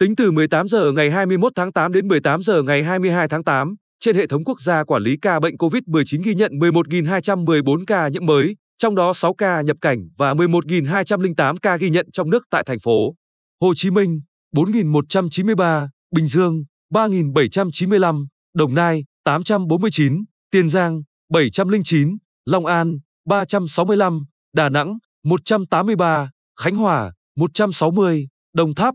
Tính từ 18 giờ ngày 21 tháng 8 đến 18 giờ ngày 22 tháng 8, trên hệ thống quốc gia quản lý ca bệnh COVID-19 ghi nhận 11.214 ca nhiễm mới, trong đó 6 ca nhập cảnh và 11.208 ca ghi nhận trong nước tại thành phố Hồ Chí Minh 4.193, Bình Dương 3.795, Đồng Nai 849, Tiền Giang 709, Long An 365, Đà Nẵng 183, Khánh Hòa 160, Đồng Tháp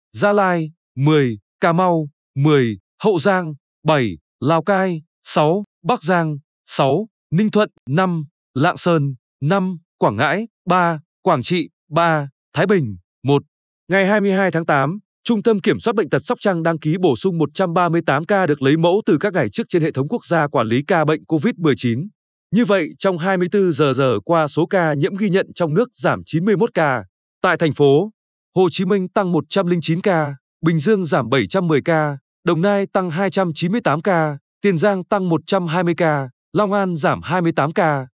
Gia Lai 10, Cà Mau 10, Hậu Giang 7, Lào Cai 6, Bắc Giang 6, Ninh Thuận 5, Lạng Sơn 5, Quảng Ngãi 3, Quảng Trị 3, Thái Bình 1. Ngày 22 tháng 8, Trung tâm Kiểm soát Bệnh tật Sóc Trăng đăng ký bổ sung 138 ca được lấy mẫu từ các ngày trước trên hệ thống quốc gia quản lý ca bệnh COVID-19. Như vậy, trong 24 giờ giờ qua số ca nhiễm ghi nhận trong nước giảm 91 ca. Tại thành phố, Hồ Chí Minh tăng 109 ca, Bình Dương giảm 710 ca, Đồng Nai tăng 298 ca, Tiền Giang tăng 120 ca, Long An giảm 28 ca.